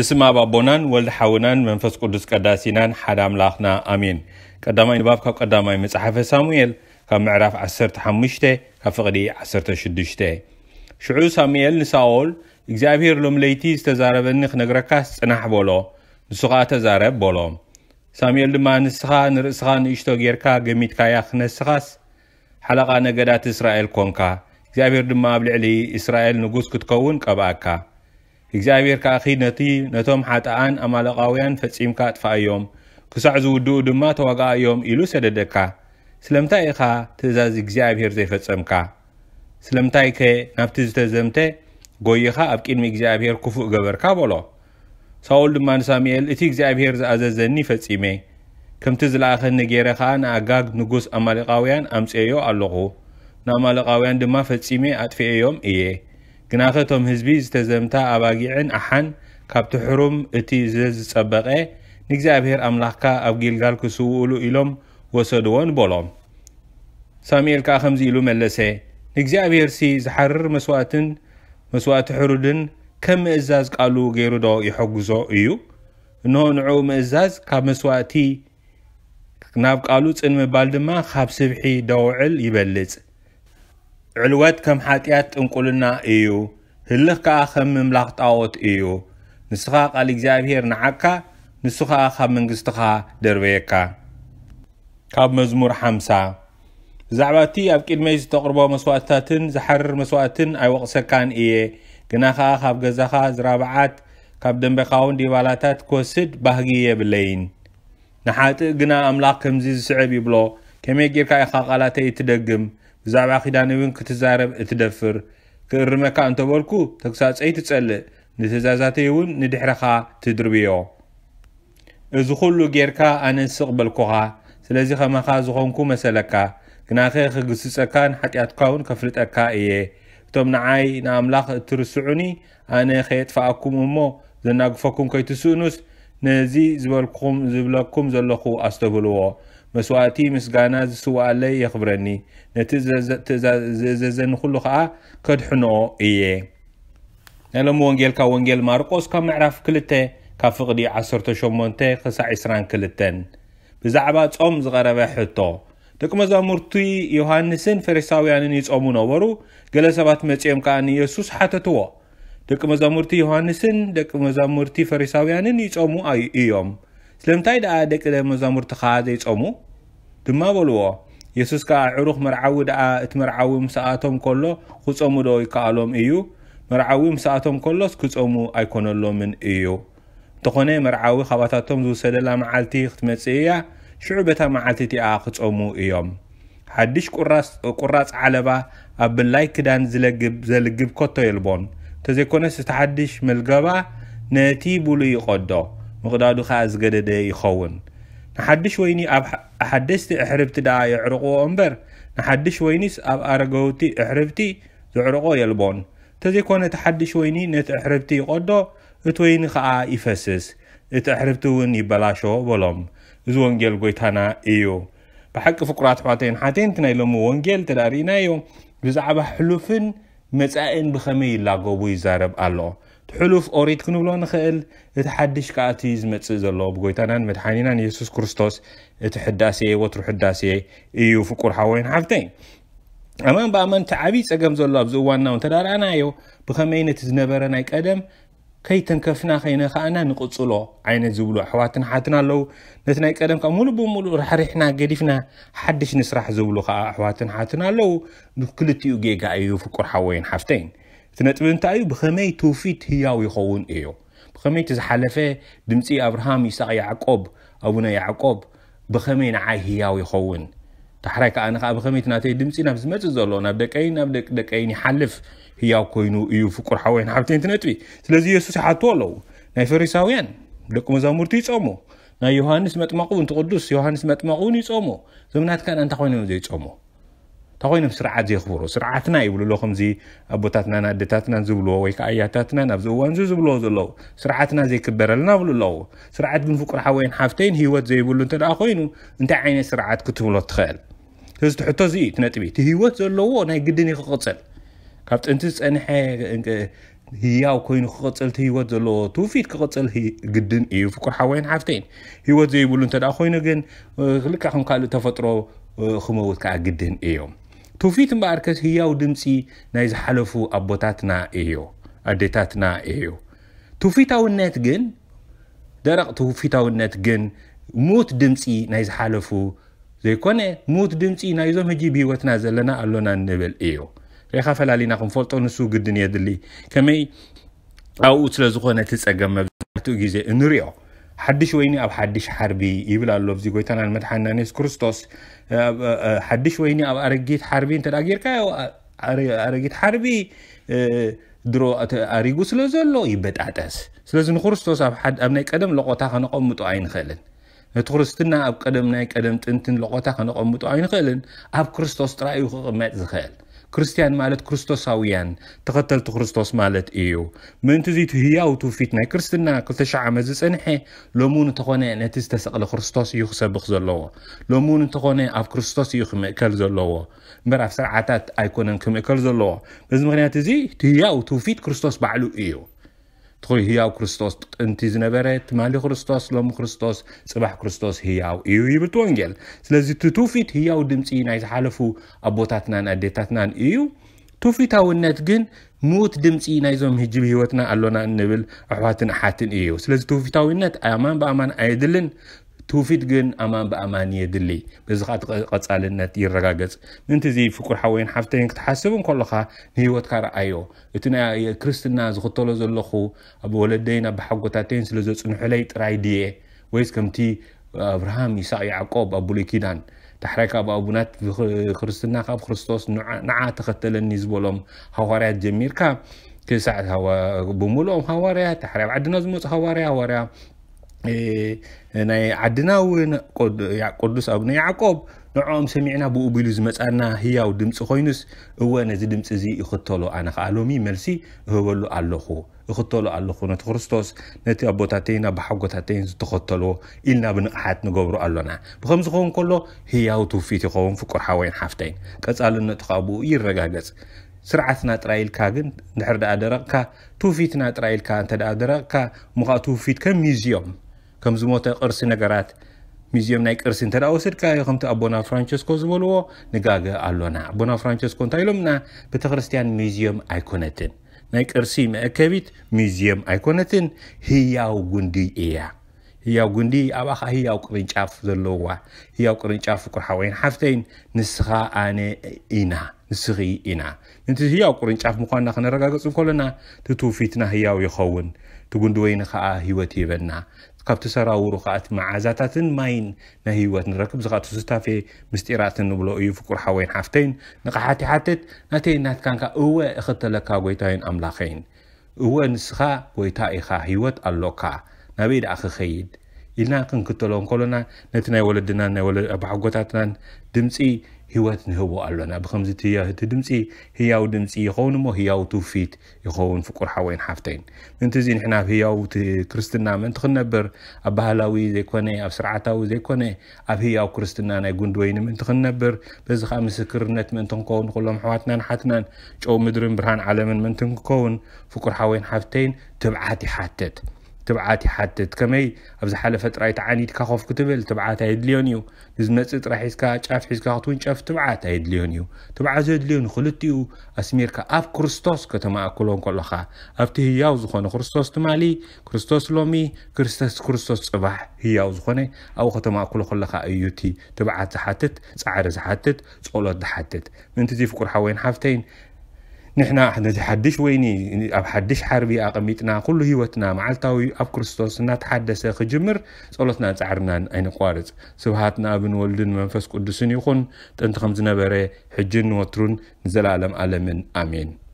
ብስም ኣብ ኣቦናን ወልዲ ሓውናን መንፈስ ቅዱስ ቀዳሲናን ሓደ ኣምላኽና ኣሜን ቀዳማይ ንባብ ካብ ቀዳማይ መፅሓፈ ሳሙኤል ካብ ምዕራፍ 15 ካብ ፍቕዲ 16 ሽዑ ሳሙኤል ንሳኦል እግዚኣብሔር ሎም ለይቲ ዝተዛረበኒ ክነግረካስ ፅናሕ በሎ ንሱ ከዓ ተዛረብ በሎ ሳሙኤል ድማ ንስኻ ንርእስኻ ንእሽቶ ጌርካ ገሚትካያ ክነስኻስ ሓለቓ ነገዳት እስራኤል ኮንካ እግዚኣብሔር ድማ ኣብ ልዕሊ እስራኤል ንጉስ ክትከውን ቀብኣካ እግዚኣብሔር ከኣኺ ነቲ ነቶም ሓጣኣን ኣማለቓውያን ፈጺምካ ጥፋእዮም ክሳዕ ዝውድኡ ድማ እዮም ኢሉ ሰደደካ ስለምንታይ ኢኻ ትእዛዝ እግዚኣብሔር ዘይፈጸምካ ስለምንታይ ከ ናብቲ ዝተዘምተ ጐይኻ ኣብ ቅድሚ እግዚኣብሔር ክፉእ ገበርካ በሎ ሳውል ድማ ንሳሙኤል እቲ እግዚኣብሔር ዝኣዘዘኒ ፈጺሜ ከምቲ ዝለኣኸኒ ጌይረ ኸዓ ንኣጋግ ንጉስ ኣማለቃውያን ኣምፅአዮ ኣለኹ ንኣማለቃውያን ድማ ፈጺሜ ኣጥፍአዮም እየ ግናኸቶም ህዝቢ ዝተዘምታ ኣባጊዕን ኣሓን ካብቲ ሕሩም እቲ ዝፀበቐ ንእግዚኣብሄር ኣምላኽካ ኣብ ጊልጋል ክስውእሉ ኢሎም ወሰድዎን በሎም ሳሙኤል ከዓ ከምዚ ኢሉ መለሰ ንእግዚኣብሄር ሲ ዝሓርር መስዋእትን መስዋእቲ ሕሩድን ከም ምእዛዝ ቃሉ ገይሩ ዶ ይሐግዞ እዩ እንሆ ንዕኡ ምእዛዝ ካብ መስዋእቲ ናብ ቃሉ ፅን ምባል ድማ ካብ ስብሒ ደውዕል ይበልፅ ዕልወት ከም ሓጢኣት ጥንቁልና እዩ ህልኽ ከዓ ከም ምምላኽ ጣዖት እዩ ንስኻ ቃል እግዚኣብሔር ንዓካ ንሱ ከዓ ካብ መንግስትኻ ደርበየካ ካብ መዝሙር ሓምሳ ብዛዕባ እቲ ኣብ ቅድመይ ዝተቕርቦ መስዋእትታትን ዝሓርር መስዋእትን ኣይወቕሰካን እየ ግና ከዓ ካብ ገዛኻ ዝራብዓት ካብ ደንበኻውን ዲባላታት ክወስድ ባህጊ የብለይን ንሓጢእ ግና ኣምላኽ ከምዚ ዝስዕብ ይብሎ ከመይ ጌርካ ኢኻ ቓላተይ ትደግም ብዛዕባ ኺዳን እውን ክትዛረብ እትደፍር ክእርመካ እንተበልኩ ተግሳፀይ ትጸልእ ንትእዛዛተይ እውን ንድሕርኻ ትድርብዮ እዚ ኩሉ ጌርካ ኣነ ስቕ በልኩኻ ስለዚ ኸማኻ ዝኾንኩ መሰለካ ግናኸ ክግስጸካን ሓጢኣትካ እውን ከፍልጠካ እየ እቶም ንዓይ ንኣምላኽ እትርስዑኒ ኣነ ኸየጥፋኣኩም እሞ ዘናግፈኩም ከይትስእኑስ ነዚ ዝበልኩኹም ዝብለኩም ዘለኹ ኣስተብልዎ مسواتي مسغانا سؤال لي يخبرني نتزززن خلو خا كدحنو إيه نلم وانجيل كا وانجيل ماركوس كا معرف كلته كا فقدي عصر تشومونته خسا عسران كلتن بزعبات أم زغربة حتو دكما زامورتي يوهانسن فريساويان نيز أمو نورو غلا سبات مجيم كان يسوس حتى توا دكما زامورتي يوهانسن دكما زامورتي فريساويان نيز أمو أي إيوم ስለምንታይ ደኣ ደቂ መዛሙርትኻ ዘይፀሙ ድማ በልዎ የሱስ ከዓ ዕሩኽ መርዓዊ ደኣ እቲ መርዓዊ ምስኣቶም ከሎ ክፀሙ ዶ ይከኣሎም እዩ መርዓዊ ምስኣቶም ከሎስ ክፀሙ ኣይኮነሎምን እዩ እንተኾነ መርዓዊ ካብኣታቶም ዝውሰደላ መዓልቲ ክትመፅእ እያ ሽዑ በታ መዓልቲ እቲኣ ክፀሙ እዮም ሓድሽ ቁራፅ ዓለባ ኣብ ብላይ ክዳን ዘልግብ ኮቶ የልቦን እንተዘይኮነስ እቲ ሓድሽ መልገባ ነቲ ብሉይ ይቐዶ ምቕዳዱ ከዓ ዝገደደ ይኸውን ንሓድሽ ወይኒ ኣብ ሓደሽቲ ኣሕርብቲ ደኣ የዕርቕዎ እምበር ንሓድሽ ወይኒስ ኣብ ኣረገውቲ ኣሕርብቲ ዘዕርቆ የልቦን ተዘይኮነ እቲ ሓድሽ ወይኒ ነቲ ኣሕርብቲ ይቆዶ እቲ ወይኒ ከዓ ይፈስስ እቲ ኣሕርብቲ እውን ይበላሾ በሎም እዚ ወንጌል ጎይታና እዩ ብሓቂ ፍቁራት ኣሕዋተይን ሓተይን እቲ ናይ ሎሚ ወንጌል ተዳሪእናዮ ብዛዕባ ሕሉፍን መጻእን ብኸመይ ይላገቡ ይዛረብ ኣሎ ሕሉፍ ኦሪት ክንብሎ ንኽእል እቲ ሓድሽ ከዓ እቲ ዝመፅእ ዘሎ ብጎይታናን መድሓኒናን የሱስ ክርስቶስ እቲ ሕዳሴ ወትሩ ሕዳሴ እዩ ፍቁር ሓወይን ሓፍተይ ኣማን ብኣማን እቲ ዓብዪ ፀገም ዘሎ ኣብዚ እዋንና እውን ተዳርኣናዮ ብኸመይ ነቲ ዝነበረ ናይ ቀደም ከይተንከፍና ከይነኸኣና ንቕፅሎ ዓይነት ዝብሉ ኣሕዋትን ሓትን ኣለው ነቲ ናይ ቀደም ከዓ ሙሉእ ብሙሉእ ራሕሪሕና ገዲፍና ሓድሽ ንስራሕ ዝብሉ ከዓ ኣሕዋትን ሓትን ኣለው ክልቲኡ ጌጋ እዩ ፍቁር ሓወይን ሓፍተይን እቲ ነጥቢ እንታይ እዩ ብኸመይ ትውፊት ህያው ይኸውን እዮ ብኸመይ እቲ ዝሓለፈ ድምፂ ኣብርሃም ይስቅ ያዕቆብ ኣቡነ ያዕቆብ ብኸመይ ንዓይ ህያው ይኸውን ታሕራይ ከዓ ንከዓ ብኸመይ ናተይ ድምፂ ናብ ዝመፅእ ዘሎ ናብ ደቀይን ናብ ደቀይን ይሓልፍ ህያው ኮይኑ እዩ ፍቁር ሓወይን ሓብተይን ትነጥቢ ስለዚ የሱስ ይሓትዎ ኣለዉ ናይ ፈሪሳውያን ደቂ መዛሙርቲ ይፀሙ ናይ ዮሃንስ መጥመቑ እንቲ ቅዱስ ዮሃንስ መጥመቑ እውን ይፀሙ ዞም ናትካ እንታይ ኮይኖም ዘይፀሙ تغوينم سرعات زي خبرو سرعتنا يقولوا له خمزي أبوتاتنا نادتاتنا نزبلو ويك أياتاتنا نبزو وانزو زبلو زلو سرعتنا زي كبر لنا يقولوا له سرعات من فكرة حوين حافتين هيوت زي يقولوا انت الأخوينو انت عيني سرعات كتب له تخيل هز تحطه زي تنتبي تهيوت زلو وانا يقدني خقصل كابت انت سأني حي هياو كوين خقصل تهيوت زلو توفيت خقصل هي قدن اي فكرة حوين حافتين هيوت زي يقولوا انت الأخوينو جن خلك قالوا تفترو خموت كعقدين إيوم ትውፊት እምበኣር ከ ህያው ድምፂ ናይ ዝሓለፉ ኣቦታትና እዮ ኣዴታትና እዮ ትውፊታውነት ግን ደረቕ ትውፊታውነት ግን ሙት ድምፂ ናይ ዝሓለፉ ዘይኮነ ሙት ድምፂ ናይዞም ህጂ ብሂወትና ዘለና ኣሎና ንብል እዮ ሪኻ ፈላሊና ክንፈልጦ ንሱ ግድን የድሊ ከመይ ኣብኡ ስለ ዝኾነ ትፀገም መብዛሕትኡ ግዜ እንሪኦ ሓድሽ ወይኒ ኣብ ሓድሽ ሓርቢ ይብል ኣሎ ኣብዚ ጎይታና ንመድሓናኔስ ክርስቶስ ሓድሽ ወይኒ ኣብ ኣረጊት ሓርቢ እንተ ጌርካዮ ኣረጊት ሓርቢ ድሮ ኣሪጉ ስለ ዘሎ ይበጣጠስ ስለዚ ንክርስቶስ ኣብ ናይ ቀደም ለቆታ ክነቐምጦ ኣይንኽእልን ነቲ ክርስትና ኣብ ቀደም ናይ ቀደም ጥንትን ለቆታ ክነቐምጦ ኣይንኽእልን ኣብ ክርስቶስ ጥራእዩ ክቕመጥ ዝኽእል ክርስትያን ማለት ክርስቶሳውያን ተኸተልቲ ክርስቶስ ማለት እዩ ምእንቲ እዚ ህያው ትውፊት ናይ ክርስትና 2ሸ ዓመት ዝፀንሐ ሎሚ እውን እንተኾነ ነቲ ዝተሰቕለ ክርስቶስ እዩ ክሰብኽ ዘለዎ ሎሚ እውን እንተኾነ ኣብ ክርስቶስ እዩ ክምእከል ዘለዎ እምበር ኣብ ስርዓታት ኣይኮነን ክምእከል ዘለዎ በዚ ምክንያት እዚ ህያው ትውፊት ክርስቶስ ባዕሉ እዩ ትኽእሉ ህያው ክርስቶስ ጥንቲ ዝነበረ ትማሊ ክርስቶስ ሎሚ ክርስቶስ ፅባሕ ክርስቶስ ህያው እዩ ይብል ቲ ወንጌል ስለዚ እቲ ትውፊት ህያው ድምፂ ናይ ዝሓለፉ ኣቦታትናን ኣዴታትናን እዩ ትውፊታውነት ግን ምዉት ድምፂ ናይዞም ህጅብ ሂወትና ኣሎና እንብል ኣሕዋትን ኣሓትን እዩ ስለዚ ትውፊታዊነት ኣማን ብኣማን ኣየድልን توفيت جن أمان بأمانية دلي بزخات قد سألنا تير رقاقز من تزي فكر حوين حفتين كتحسبون كل خا نيوات كار أيو يتنا يا كريستنا زغطولو زلخو أبو ولدينا بحقو تاتين سلزو سنحلي تراي ديه ويس كمتي أبراهام يسا يعقوب أبو لكيدان تحرك أبو أبونات كريستنا خاب خرستوس نعا تختلن نزبولهم هواريات جميركا كل ساعة هوا بمولهم هواريات تحرك عدنا زموت هواريات هواريات ናይ ዓድናዊ ቅዱስ ኣቡነ ያዕቆብ ንዕኦም ሰሚዕና ብኡ ቢሉ ዝመፃና ህያው ድምፂ ኮይኑስ እወ ነዚ ድምፂ እዚ ይኽተሎ ኣነ ከዓ ሎሚ መልሲ እህበሉ ኣለኹ እኽተሎ ኣለኹ ነቲ ክርስቶስ ነቲ ኣቦታተይና ብሓጎታተይን ዝተኸተልዎ ኢልና ብንቕሓት ንገብሮ ኣለና ብከም ዝኸውን ከሎ ህያው ትውፊት ይኸውን ፍቁር ሓወይን ሓፍተይን ቀፃልነቱ ከዓ ብኡ ይረጋገፅ ስርዓትና ጥራይ ኢልካ ግን ድሕር ደኣ ደረቕካ ትውፊትና ጥራይ ኢልካ እንተ ደኣ ደረቕካ እሞ ከዓ ትውፊት ከም ይዝዮም ከም ዝሞተ ቅርሲ ነገራት ሙዝየም ናይ ቅርሲ እንተ ወስድካዮ ከምቲ ኣቦና ፍራንቸስኮ ዝበልዎ ንጋገ ኣሎና ኣቦና ፍራንቸስኮ እንታይ ኢሎምና ቤተክርስትያን ሙዝየም ኣይኮነትን ናይ ቅርሲ መአከቢት ሙዝየም ኣይኮነትን ህያው ጉንዲ እያ ህያው ጉንዲ ኣብኣኻ ህያው ቅርንጫፍ ዘለዋ ህያው ቅርንጫፍ ኩርሓ ወይን ሓፍተይን ንስኻ ኣነ ኢና ንስኺ ኢና ነቲ ህያው ቁርንጫፍ ምዃንና ክነረጋገፅ እንከለና እቲ ትውፊትና ህያው ይኸውን እቲ ጉንዲ ወይኒ ከዓ ሂወት ይበና ካብቲ ሰራውሩ ከዓ እቲ መዓዛታትን ማይን ናይ ህይወት ንረክብ እዚ ከዓ ትስታፌ ምስጢራትን ንብሎ እዩ ፍቁር ሓወይን ሓፍተይን ንቕሓቲ ሓተት ናተይን ናትካንካ እወ እኽተለካ ጎይታይን ኣምላኸይን እወ ንስኻ ጎይታ ኢኻ ህይወት ኣሎካ ናበይ ደኣ ክኸይድ ኢልና ክንክተሎም ከሎና ነቲ ናይ ወለድናን ናይ ወለ ኣባሓጎታትናን ድምፂ ሂወት ንህቦ ኣሎና ብከምዚ እቲ ድምፂ ህያው ድምፂ ይኸውን እሞ ህያው ትውፊት ይኸውን ፍቁር ሓወይን ሓፍተይን ምንቲ እዚ ንሕና ህያው ክርስትና ምእንቲ ክንነብር ኣብ ባህላዊ ዘይኮነ ኣብ ስርዓታዊ ዘይኮነ ኣብ ህያው ክርስትና ናይ ጉንዲ ወይኒ ምእንቲ ክንነብር በዚ ከዓ ምስክርነት ምእንቲ ክንከውን ንኩሎም ኣሕዋትናን ሓትናን ጨው ምድርን ብርሃን ዓለምን ምእንቲ ክንከውን ፍቁር ሓወይን ሓፍተይን ትብዓት ይሓትት ትብዓት ይሓትት ከመይ ኣብ ዝሓለፈ ጥራይ ተዓኒድካ ኮፍ ክትብል ትብዓት ኣየድልዮን እዩ ንዝመፅእ ጥራሕ ሒዝካ ጫፍ ሒዝካ ክትውን ጫፍ ትብዓት ኣየድልዮን እዩ ትብዓት ዘድልዮ ንክልቲኡ ኣስሜርካ ኣብ ክርስቶስ ከተማእክሎ ከለካ ኣብቲ ህያው ዝኾነ ክርስቶስ ትማሊ ክርስቶስ ሎሚ ክርስቶስ ክርስቶስ ፅባሕ ህያው ዝኾነ ኣብኡ ከተማእክሎ ከለካ እዩ እቲ ትብዓት ዝሓትት ፃዕሪ ዝሓትት ፀሎት ዝሓትት ምእንቲ እዚ ፍቁር ሓወይን ሓፍተይን نحنا نتحدث ويني أب حدش حربي أقميتنا كل هيوتنا مع التاوي أب كريستوس نتحدث خجمر صلتنا تعرنا أين قارض سبحاتنا أبن ولدن منفس قدسني يخون تنت خمزنا بره حجن وترن نزل عالم عالمين آمين